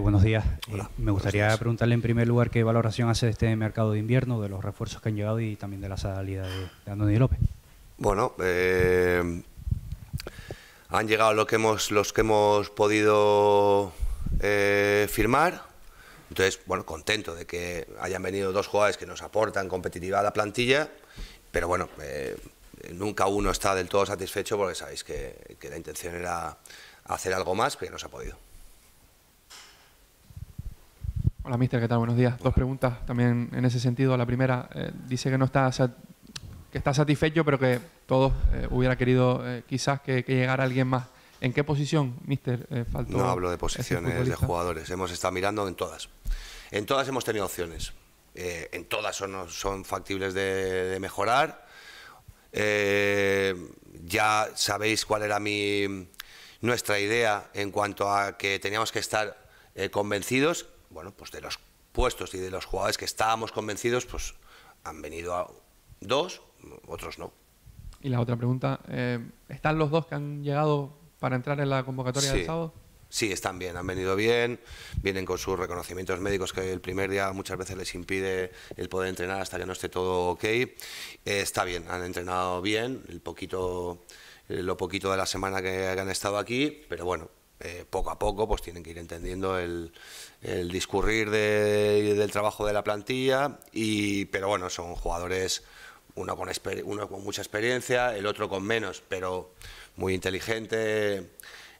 Buenos días. Eh, me gustaría preguntarle en primer lugar qué valoración hace de este mercado de invierno, de los refuerzos que han llegado y también de la salida de, de López. Bueno, eh, han llegado lo que hemos, los que hemos podido eh, firmar. Entonces, bueno, contento de que hayan venido dos jugadores que nos aportan competitividad a la plantilla, pero bueno, nunca uno está del todo satisfecho porque sabéis que la intención era hacer algo más, pero no se ha podido. Hola, mister, ¿qué tal? Buenos días. Dos preguntas también en ese sentido. La primera, eh, dice que no está que está satisfecho, pero que todos eh, hubiera querido eh, quizás que, llegara alguien más. ¿En qué posición, mister, faltó? No hablo de posiciones de jugadores. Hemos estado mirando en todas. En todas hemos tenido opciones. en todas son, factibles de, mejorar. ya sabéis cuál era mi, nuestra idea en cuanto a que teníamos que estar convencidos bueno, pues de los puestos y de los jugadores que estábamos convencidos, pues han venido a dos, otros no. Y la otra pregunta, eh, ¿están los dos que han llegado para entrar en la convocatoria del sábado? Sí, están bien, han venido bien, vienen con sus reconocimientos médicos que el primer día muchas veces les impide el poder entrenar hasta que no esté todo ok. Eh, está bien, han entrenado bien, el poquito, eh, lo poquito de la semana que han estado aquí, pero bueno, eh, poco a poco pues tienen que ir entendiendo el, discurrir del trabajo de la plantilla y pero bueno son jugadores uno con uno con mucha experiencia el otro con menos pero muy inteligente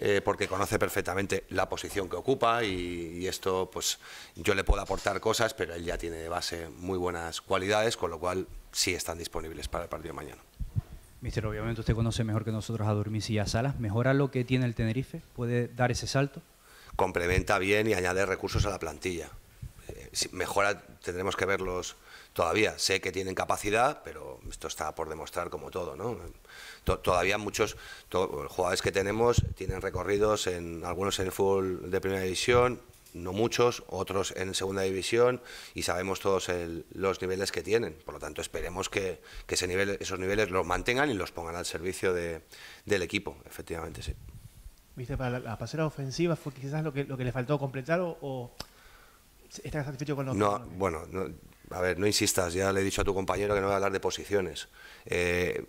eh, porque conoce perfectamente la posición que ocupa y, esto pues yo le puedo aportar cosas pero él ya tiene de base muy buenas cualidades con lo cual sí están disponibles para el partido mañana Mister, obviamente usted conoce mejor que nosotros a Dormis y a Salas. ¿Mejora lo que tiene el Tenerife? ¿Puede dar ese salto? Complementa bien y añade recursos a la plantilla. Eh, mejora, tendremos que verlos todavía. Sé que tienen capacidad, pero esto está por demostrar como todo, ¿no? todavía muchos jugadores que tenemos tienen recorridos en algunos en el fútbol de primera división, no muchos, otros en segunda división y sabemos todos los niveles que tienen. Por lo tanto, esperemos que, ese nivel, esos niveles los mantengan y los pongan al servicio del equipo, efectivamente, sí. Viste, para la, pasera ofensiva fue quizás lo que, lo que le faltó completar o, está satisfecho con lo bueno, a ver, no insistas, ya le he dicho a tu compañero que no voy a hablar de posiciones. Eh,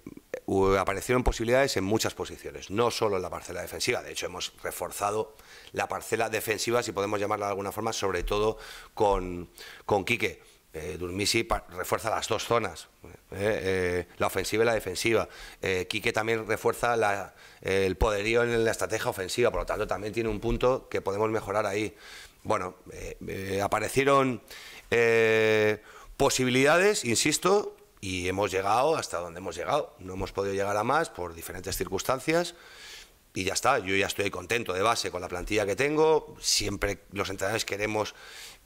aparecieron posibilidades en muchas posiciones, no solo en la parcela defensiva. De hecho, hemos reforzado la parcela defensiva, si podemos llamarla de alguna forma, sobre todo con, con Quique. Eh, Durmisi refuerza las dos zonas, eh, eh, la ofensiva y la defensiva. Quique también refuerza el poderío en la estrategia ofensiva, por lo tanto también tiene un punto que podemos mejorar ahí. Bueno, aparecieron posibilidades, insisto, y hemos llegado hasta donde hemos llegado. No hemos podido llegar a más por diferentes circunstancias y ya está. Yo ya estoy contento de base con la plantilla que tengo. Siempre los entrenadores queremos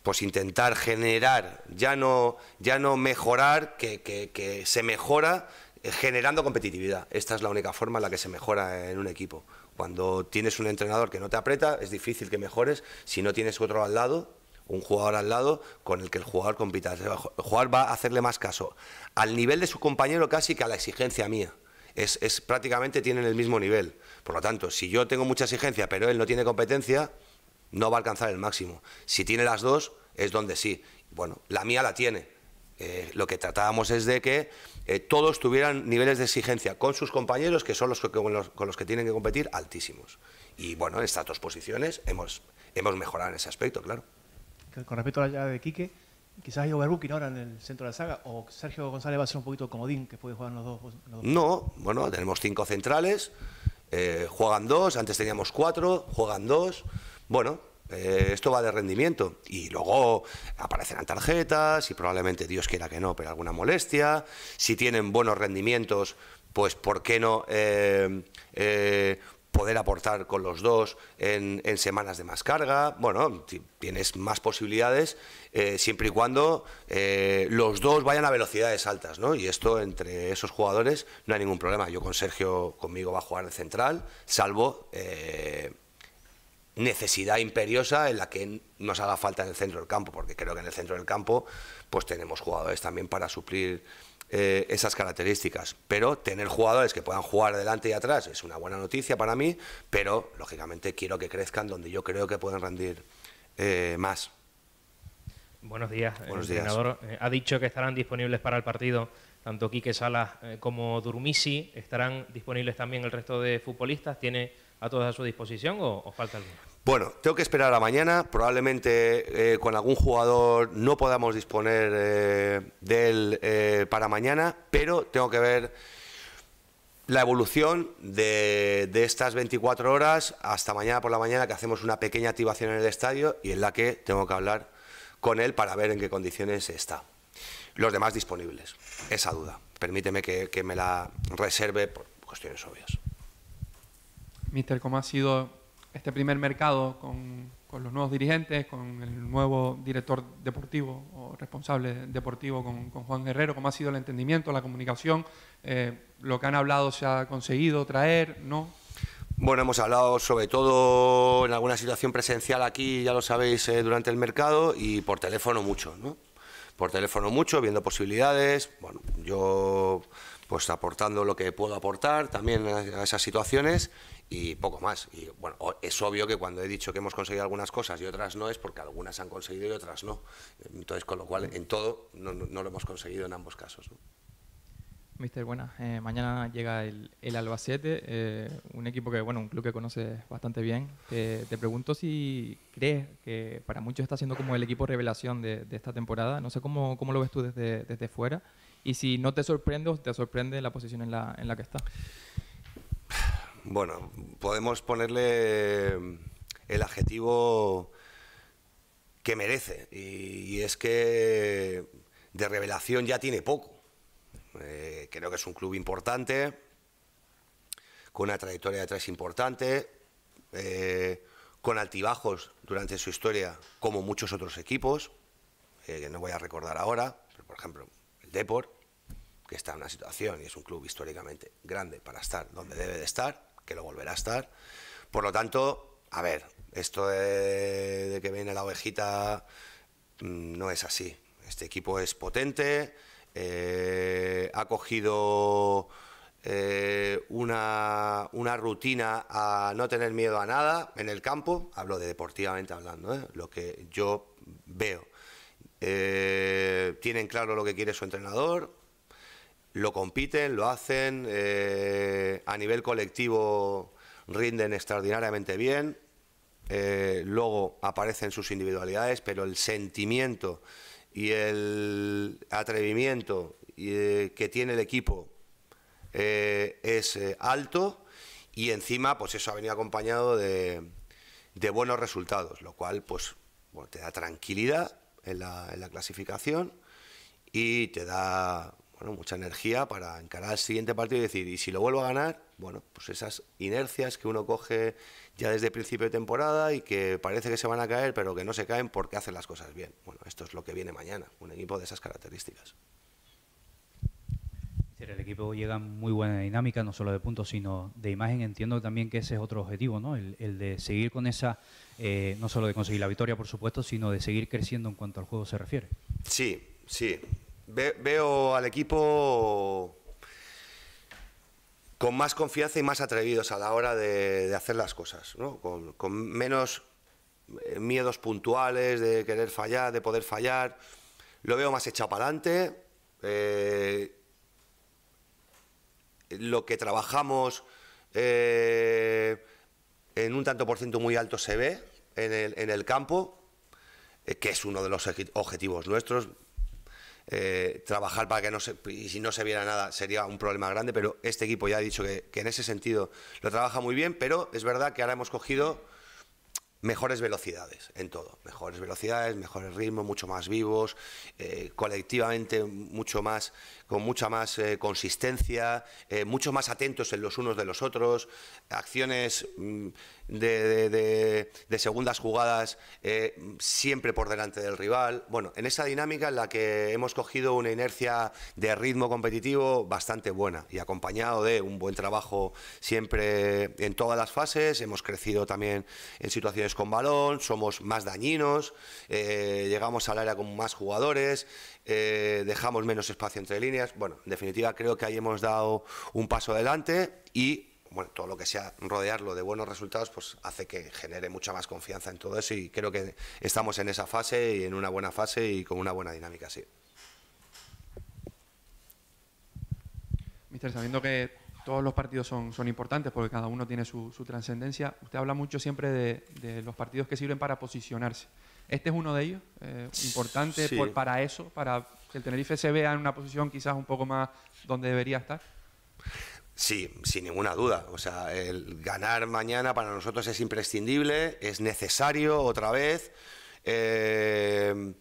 pues intentar generar, ya no, ya no mejorar, que, que, que se mejora eh, generando competitividad. Esta es la única forma en la que se mejora en un equipo. Cuando tienes un entrenador que no te aprieta, es difícil que mejores. Si no tienes otro al lado, un jugador al lado con el que el jugador compita. El jugador va a hacerle más caso al nivel de su compañero casi que a la exigencia mía. Es, prácticamente tienen el mismo nivel. Por lo tanto, si yo tengo mucha exigencia pero él no tiene competencia, no va a alcanzar el máximo. Si tiene las dos, es donde sí. Bueno, la mía la tiene. Eh, lo que tratábamos es de que eh, todos tuvieran niveles de exigencia con sus compañeros, que son los, con, los que tienen que competir, altísimos. Y bueno, en estas dos posiciones hemos, hemos mejorado en ese aspecto, claro con respecto a la llave de Quique, quizás hay Overbooking ahora en el centro de la saga, o Sergio González va a ser un poquito comodín, que puede jugar los dos. No, bueno, tenemos cinco centrales, eh, juegan dos, antes teníamos cuatro, juegan dos. Bueno, eh, esto va de rendimiento. Y luego aparecerán tarjetas y probablemente, Dios quiera que no, pero alguna molestia. Si tienen buenos rendimientos, pues ¿por qué no eh, poder aportar con los dos en, semanas de más carga. Bueno, tienes más posibilidades eh, siempre y cuando eh, los dos vayan a velocidades altas, ¿no? Y esto entre esos jugadores no hay ningún problema. Yo con Sergio conmigo va a jugar de central, salvo eh, necesidad imperiosa en la que nos haga falta en el centro del campo, porque creo que en el centro del campo pues tenemos jugadores también para suplir eh, esas características. Pero tener jugadores que puedan jugar delante y atrás es una buena noticia para mí, pero lógicamente quiero que crezcan donde yo creo que pueden rendir eh, más. Buenos días, eh, ha dicho que estarán disponibles para el partido tanto Quique Salas como Durmisi. ¿Estarán disponibles también el resto de futbolistas? ¿Tiene a todos a su disposición o, o falta alguno? Bueno, tengo que esperar a mañana. Probablemente eh, con algún jugador no podamos disponer eh, de él eh, para mañana, pero tengo que ver la evolución de, estas 24 horas hasta mañana por la mañana que hacemos una pequeña activación en el estadio y en la que tengo que hablar con él para ver en qué condiciones está. Los demás disponibles, esa duda. Permíteme que, que me la reserve por cuestiones obvias. Mister, ¿cómo ha sido este primer mercado con, los nuevos dirigentes, con el nuevo director deportivo o responsable deportivo, con, Juan Guerrero, cómo ha sido el entendimiento, la comunicación, eh, lo que han hablado se ha conseguido traer, ¿no? Bueno, hemos hablado sobre todo en alguna situación presencial aquí, ya lo sabéis, eh, durante el mercado y por teléfono mucho, ¿no? Por teléfono mucho, viendo posibilidades. Bueno, yo pues aportando lo que puedo aportar también a esas situaciones y poco más. Y bueno, es obvio que cuando he dicho que hemos conseguido algunas cosas y otras no, es porque algunas han conseguido y otras no. Entonces, con lo cual, en todo no, lo hemos conseguido en ambos casos. Mister, bueno, eh, mañana llega el, el Albacete, eh, un equipo que, bueno, un club que conoces bastante bien. Eh, te pregunto si crees que para muchos está siendo como el equipo revelación de, de esta temporada. No sé cómo, cómo, lo ves tú desde, desde fuera y si no te sorprende, te sorprende la posición en la, que está. Bueno, podemos ponerle eh, el adjetivo que merece. Y, es que de revelación ya tiene poco. Eh, creo que es un club importante, con una trayectoria de tres importante, eh, con altibajos durante su historia, como muchos otros equipos, que no voy a recordar ahora, pero por ejemplo, el Deport, está en una situación y es un club históricamente grande para estar donde debe de estar, que lo volverá a estar. Por lo tanto, a ver, esto de, que viene la ovejita mm, no es así. Este equipo es potente, eh, ha cogido eh, una, rutina a no tener miedo a nada en el campo, hablo de deportivamente hablando, ¿eh? lo que yo veo. tienen claro lo que quiere su entrenador, lo compiten, lo hacen, eh, a nivel colectivo rinden extraordinariamente bien, eh, luego aparecen sus individualidades, pero el sentimiento y el atrevimiento eh, que tiene el equipo es alto y encima pues eso ha venido acompañado de, buenos resultados, lo cual pues te da tranquilidad en la, clasificación y te da mucha energía para encarar el siguiente partido y decir, y si lo vuelvo a ganar, bueno, pues esas inercias que uno coge ya desde principio de temporada y que parece que se van a caer, pero que no se caen porque hacen las cosas bien. Bueno, esto es lo que viene mañana, un equipo de esas características. El equipo llega muy buena dinámica, no solo de puntos, sino de imagen. Entiendo también que ese es otro objetivo, ¿no? El, de seguir con esa, eh, no solo de conseguir la victoria, por supuesto, sino de seguir creciendo en cuanto al juego se refiere. Sí, sí veo al equipo con más confianza y más atrevidos a la hora de, hacer las cosas, con, menos eh, miedos puntuales de querer fallar, de poder fallar. Lo veo más echado para adelante. Eh, lo que trabajamos eh, en un tanto por ciento muy alto se ve en el, campo, que es uno de los objetivos nuestros. Eh, trabajar para que no se, y si no se viera nada sería un problema grande, pero este equipo ya ha dicho que, que en ese sentido lo trabaja muy bien, pero es verdad que ahora hemos cogido mejores velocidades en todo, mejores velocidades, mejores ritmos, mucho más vivos, eh, colectivamente mucho más, con mucha más eh, consistencia, eh, mucho más atentos en los unos de los otros, acciones mm, de, de, segundas jugadas siempre por delante del rival. Bueno, en esa dinámica en la que hemos cogido una inercia de ritmo competitivo bastante buena y acompañado de un buen trabajo siempre en todas las fases, hemos crecido también en situaciones con balón, somos más dañinos, eh, llegamos al área con más jugadores, eh, dejamos menos espacio entre líneas. Bueno, en definitiva creo que ahí hemos dado un paso adelante y bueno, todo lo que sea rodearlo de buenos resultados, pues hace que genere mucha más confianza en todo eso y creo que estamos en esa fase y en una buena fase y con una buena dinámica, sí. Mister, sabiendo que todos los partidos son, importantes porque cada uno tiene su, trascendencia. Usted habla mucho siempre de, los partidos que sirven para posicionarse. Este es uno de ellos, eh, importante para eso, para que el Tenerife se vea en una posición quizás un poco más donde debería estar. Sí, sin ninguna duda. O sea, el ganar mañana para nosotros es imprescindible, es necesario otra vez. Eh,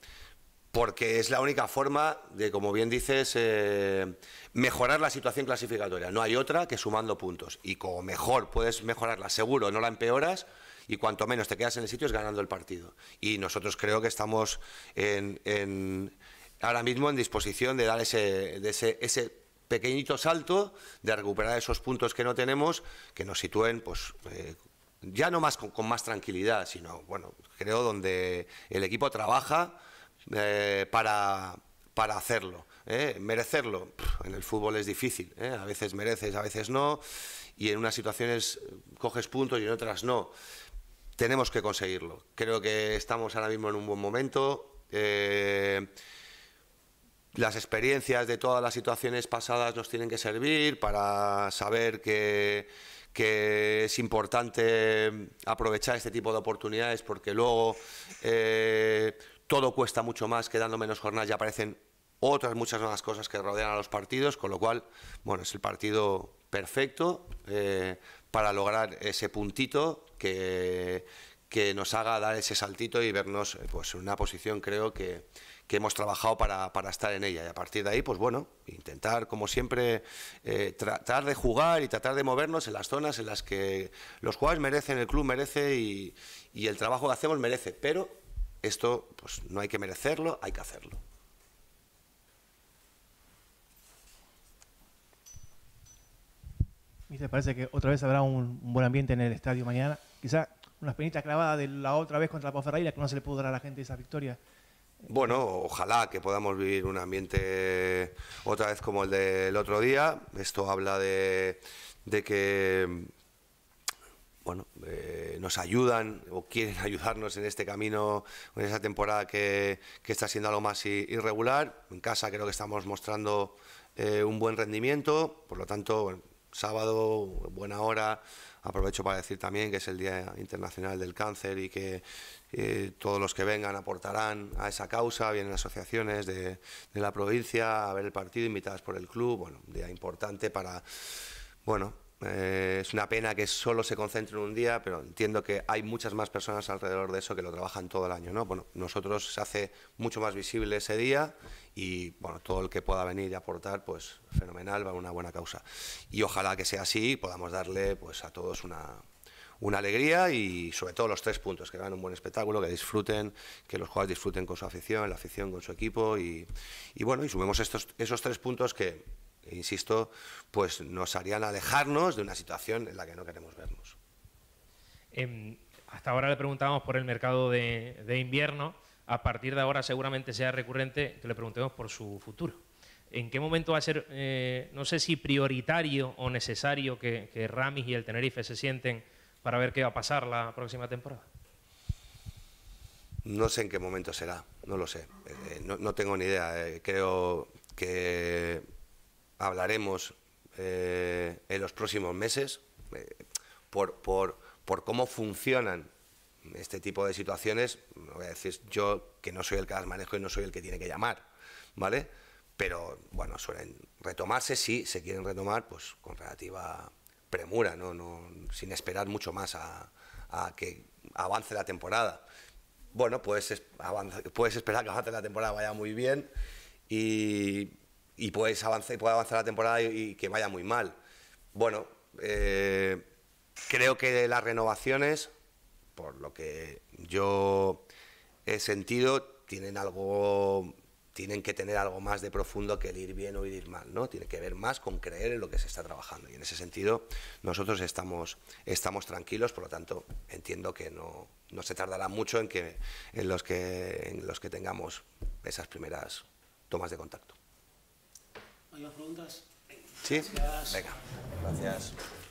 porque es la única forma de, como bien dices, eh, mejorar la situación clasificatoria. No hay otra que sumando puntos. Y como mejor puedes mejorarla, seguro, no la empeoras, y cuanto menos te quedas en el sitio es ganando el partido. Y nosotros creo que estamos ahora mismo en disposición de dar ese, de ese, pequeñito salto, de recuperar esos puntos que no tenemos, que nos sitúen, pues... Eh, ya no más con, con más tranquilidad, sino, bueno, creo donde el equipo trabaja eh, para, para hacerlo. ¿eh? Merecerlo, en el fútbol es difícil, ¿eh? a veces mereces, a veces no, y en unas situaciones coges puntos y en otras no. Tenemos que conseguirlo. Creo que estamos ahora mismo en un buen momento. las experiencias de todas las situaciones pasadas nos tienen que servir para saber que, que es importante aprovechar este tipo de oportunidades porque luego eh, todo cuesta mucho más, quedando menos jornadas ya aparecen otras muchas nuevas cosas que rodean a los partidos, con lo cual, bueno, es el partido perfecto eh, para lograr ese puntito que, que nos haga dar ese saltito y vernos eh, pues, en una posición creo que, que hemos trabajado para, para, estar en ella. Y a partir de ahí, pues bueno, intentar, como siempre, eh, tratar de jugar y tratar de movernos en las zonas en las que los jugadores merecen, el club merece y, y el trabajo que hacemos merece. Pero esto pues, no hay que merecerlo, hay que hacerlo. ¿Y te parece que otra vez habrá un, buen ambiente en el estadio mañana? Quizá una espinita clavada de la otra vez contra la Ferreira que no se le pudo dar a la gente esa victoria. Bueno, ojalá que podamos vivir un ambiente otra vez como el del otro día. Esto habla de que bueno, eh, nos ayudan o quieren ayudarnos en este camino, en esa temporada que, está siendo algo más irregular. En casa creo que estamos mostrando eh, un buen rendimiento, por lo tanto, sábado, buena hora. Aprovecho para decir también que es el Día Internacional del Cáncer y que eh, todos los que vengan aportarán a esa causa, vienen asociaciones de, de la provincia a ver el partido, invitadas por el club. Bueno, un día importante para bueno, eh, es una pena que solo se concentre en un día, pero entiendo que hay muchas más personas alrededor de eso que lo trabajan todo el año. ¿no? Bueno, nosotros se hace mucho más visible ese día y bueno, todo el que pueda venir y aportar, pues fenomenal, va una buena causa. Y ojalá que sea así y podamos darle pues, a todos una, alegría y sobre todo los tres puntos, que hagan un buen espectáculo, que disfruten, que los jugadores disfruten con su afición, la afición con su equipo y, y bueno, y sumemos estos, esos tres puntos que e insisto, pues nos harían alejarnos de una situación en la que no queremos vernos. Em, hasta ahora le preguntábamos por el mercado de, invierno. A partir de ahora seguramente sea recurrente que le preguntemos por su futuro. ¿En qué momento va a ser, eh, no sé si prioritario o necesario que, Ramis y el Tenerife se sienten para ver qué va a pasar la próxima temporada? No sé en qué momento será, no lo sé. Eh, no, tengo ni idea. Eh, creo que hablaremos eh, en los próximos meses eh, por, cómo funcionan este tipo de situaciones. Voy a decir yo que no soy el que las manejo y no soy el que tiene que llamar, ¿vale? Pero bueno, suelen retomarse, sí, se quieren retomar, pues con relativa premura, ¿no? sin esperar mucho más a, que avance la temporada. Bueno, puedes, puedes esperar que avance la temporada, vaya muy bien y y puedes avanzar, puede avanzar la temporada y, que vaya muy mal. Bueno, eh, creo que las renovaciones, por lo que yo he sentido, tienen algo tienen que tener algo más de profundo que el ir bien o ir mal, ¿no? Tiene que ver más con creer en lo que se está trabajando. Y en ese sentido, nosotros estamos, estamos tranquilos, por lo tanto, entiendo que no, no se tardará mucho en que, en los que, en los que tengamos esas primeras tomas de contacto. ¿Hay más preguntas? Sí. Gracias. Venga. Gracias.